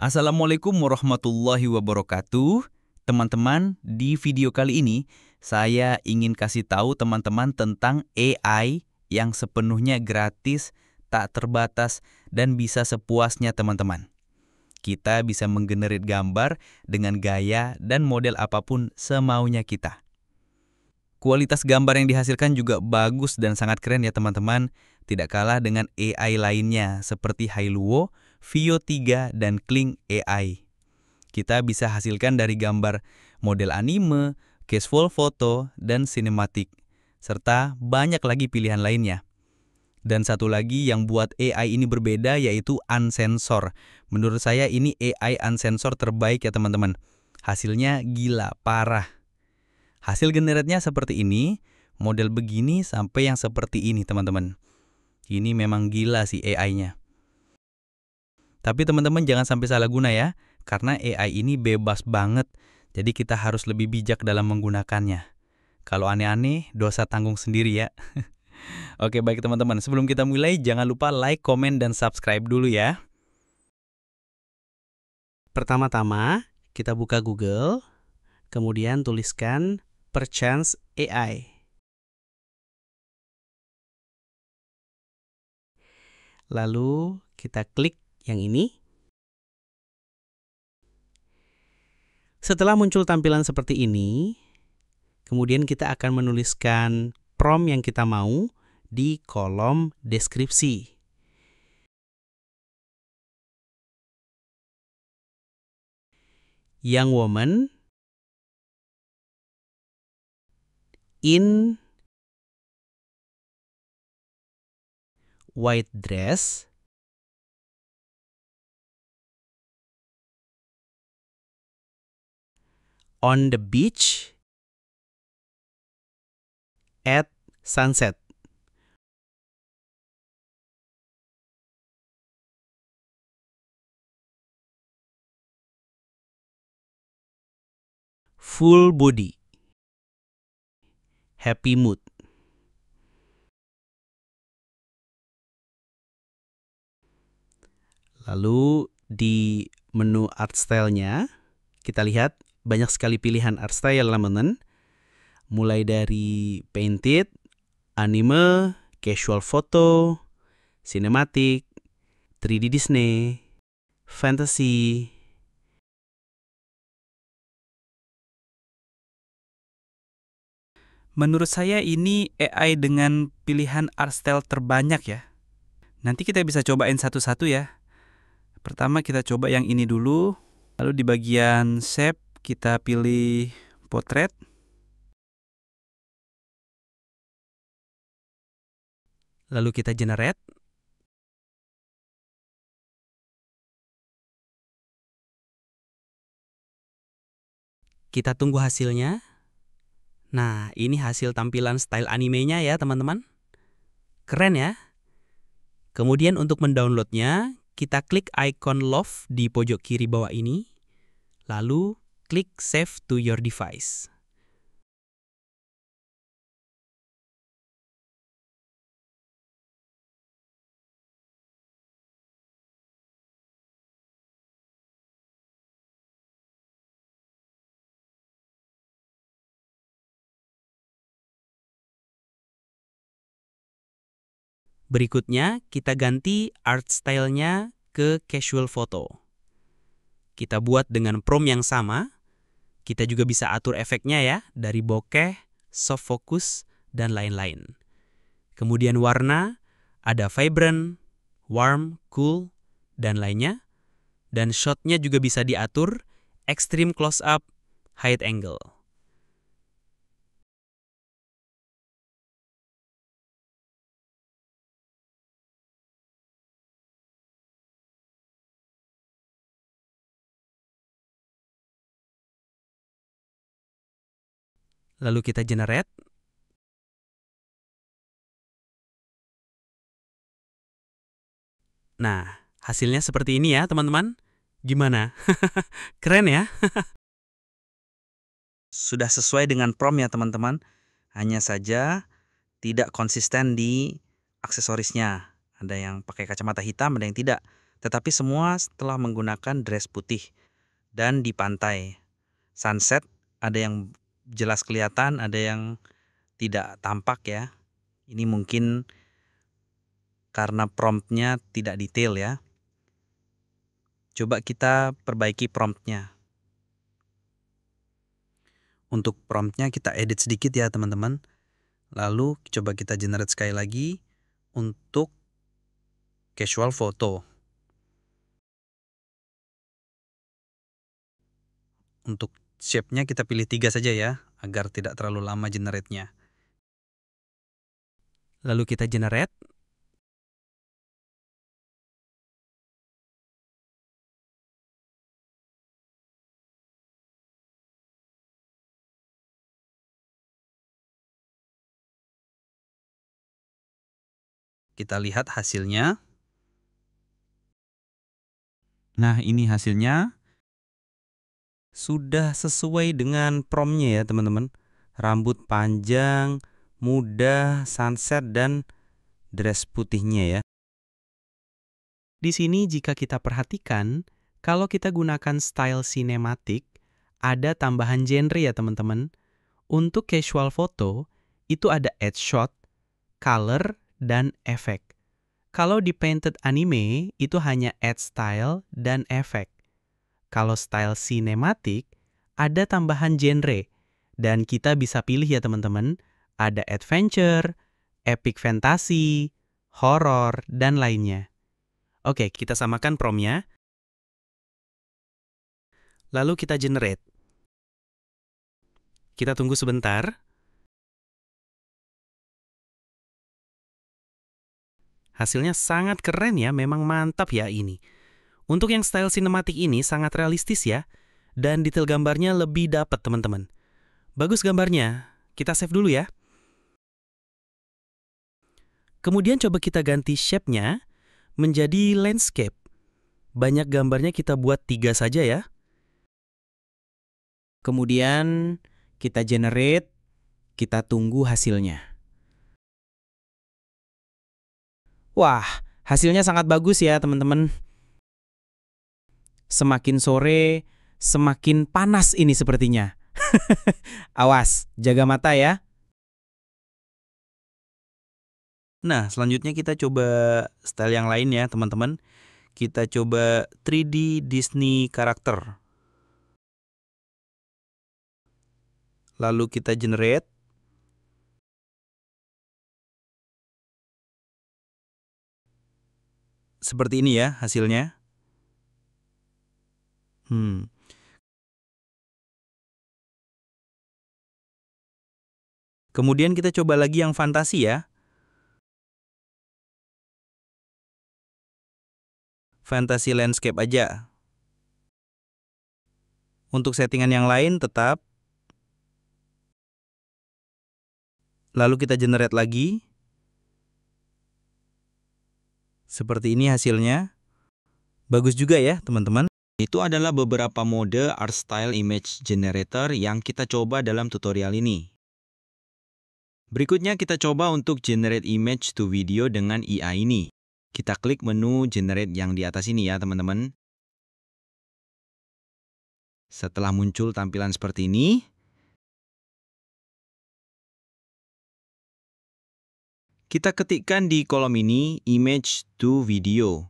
Assalamualaikum warahmatullahi wabarakatuh. Teman-teman, di video kali ini saya ingin kasih tahu teman-teman tentang AI yang sepenuhnya gratis, tak terbatas, dan bisa sepuasnya teman-teman. Kita bisa menggenerit gambar dengan gaya dan model apapun semaunya kita. Kualitas gambar yang dihasilkan juga bagus dan sangat keren ya teman-teman, tidak kalah dengan AI lainnya seperti Hailuo, Vio 3, dan Kling AI. Kita bisa hasilkan dari gambar model anime, casual foto, dan sinematik, serta banyak lagi pilihan lainnya. Dan satu lagi yang buat AI ini berbeda yaitu unsensor. Menurut saya ini AI unsensor terbaik ya teman-teman. Hasilnya gila, parah. Hasil generatnya seperti ini, model begini sampai yang seperti ini teman-teman. Ini memang gila sih AI-nya. Tapi teman-teman jangan sampai salah guna ya, karena AI ini bebas banget, jadi kita harus lebih bijak dalam menggunakannya. Kalau aneh-aneh, dosa tanggung sendiri ya. Oke baik teman-teman, sebelum kita mulai jangan lupa like, komen, dan subscribe dulu ya. Pertama-tama, kita buka Google, kemudian tuliskan perchance AI. Lalu kita klik yang ini. Setelah muncul tampilan seperti ini, kemudian kita akan menuliskan prom yang kita mau di kolom deskripsi. Young woman in white dress on the beach at sunset. Full body. Happy mood. Lalu di menu art style-nya, kita lihat banyak sekali pilihan art style lamanan, mulai dari painted, anime, casual photo, cinematic, 3D Disney, fantasy, Menurut saya ini AI dengan pilihan art style terbanyak ya. Nanti kita bisa cobain satu-satu ya. Pertama kita coba yang ini dulu, lalu di bagian shape kita pilih potret lalu kita generate kita tunggu hasilnya nah ini hasil tampilan style animenya ya teman-teman keren ya kemudian untuk mendownloadnya kita klik icon love di pojok kiri bawah ini lalu klik Save to your device. Berikutnya, kita ganti art style-nya ke casual photo. Kita buat dengan prom yang sama, kita juga bisa atur efeknya ya, dari bokeh, soft focus, dan lain-lain. Kemudian warna, ada vibrant, warm, cool, dan lainnya. Dan shotnya juga bisa diatur, extreme close up, height angle. lalu kita generate. Nah, hasilnya seperti ini ya, teman-teman. Gimana? Keren ya? Sudah sesuai dengan prom ya, teman-teman. Hanya saja tidak konsisten di aksesorisnya. Ada yang pakai kacamata hitam, ada yang tidak. Tetapi semua setelah menggunakan dress putih dan di pantai. Sunset ada yang jelas kelihatan, ada yang tidak tampak ya. Ini mungkin karena promptnya tidak detail ya. Coba kita perbaiki promptnya. Untuk promptnya kita edit sedikit ya teman-teman. Lalu coba kita generate sekali lagi untuk casual photo. Untuk shape-nya kita pilih tiga saja ya, agar tidak terlalu lama generate-nya. Lalu kita generate. Kita lihat hasilnya. Nah, ini hasilnya sudah sesuai dengan promnya ya teman-teman. Rambut panjang, muda, sunset, dan dress putihnya ya. Di sini jika kita perhatikan, kalau kita gunakan style sinematik, ada tambahan genre ya teman-teman. Untuk casual foto, itu ada edge shot, color, dan efek. Kalau di painted anime, itu hanya add style dan efek. Kalau style cinematic ada tambahan genre, dan kita bisa pilih ya teman-teman, ada adventure, epic fantasy, horror, dan lainnya. Oke, kita samakan promnya. Lalu kita generate. Kita tunggu sebentar. Hasilnya sangat keren ya, memang mantap ya ini. Untuk yang style sinematik ini sangat realistis ya, dan detail gambarnya lebih dapat teman-teman. Bagus gambarnya, kita save dulu ya. Kemudian coba kita ganti shape-nya menjadi landscape. Banyak gambarnya kita buat tiga saja ya. Kemudian kita generate, kita tunggu hasilnya. Wah, hasilnya sangat bagus ya teman-teman. Semakin sore, semakin panas ini sepertinya. Awas, jaga mata ya. Nah, selanjutnya kita coba style yang lain ya, teman-teman. Kita coba 3D Disney karakter. Lalu kita generate. Seperti ini ya hasilnya. Hmm. Kemudian kita coba lagi yang fantasi ya. Fantasi landscape aja. Untuk settingan yang lain tetap. Lalu kita generate lagi. Seperti ini hasilnya. Bagus juga ya, teman-teman. Itu adalah beberapa mode art style image generator yang kita coba dalam tutorial ini. Berikutnya kita coba untuk generate image to video dengan IA ini. Kita klik menu generate yang di atas ini ya teman-teman. Setelah muncul tampilan seperti ini, kita ketikkan di kolom ini image to video.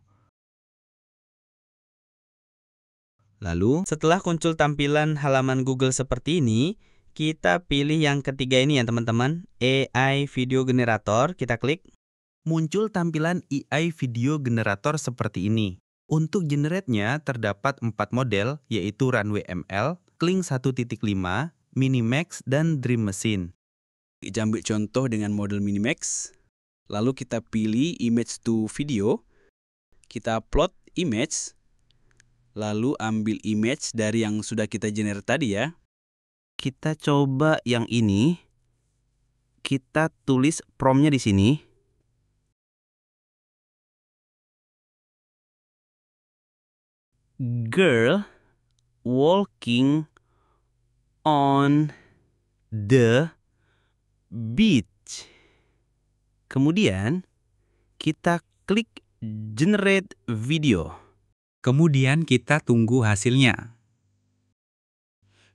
Lalu, setelah muncul tampilan halaman Google seperti ini, kita pilih yang ketiga ini ya teman-teman, AI Video Generator, kita klik. Muncul tampilan AI Video Generator seperti ini. Untuk generate-nya terdapat empat model, yaitu Runway ML, Kling 1.5, Minimax, dan Dream Machine. Kita ambil contoh dengan model Minimax, lalu kita pilih image to video, kita plot image, Lalu ambil image dari yang sudah kita generate tadi ya. Kita coba yang ini. Kita tulis promnya di sini. Girl walking on the beach. Kemudian kita klik generate video. Kemudian kita tunggu hasilnya.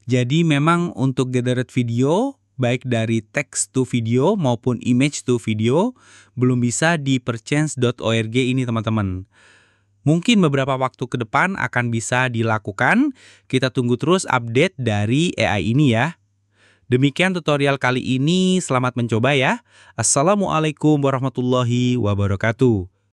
Jadi memang untuk generate video, baik dari text to video maupun image to video, belum bisa di perchance.org ini teman-teman. Mungkin beberapa waktu ke depan akan bisa dilakukan. Kita tunggu terus update dari AI ini ya. Demikian tutorial kali ini, selamat mencoba ya. Assalamualaikum warahmatullahi wabarakatuh.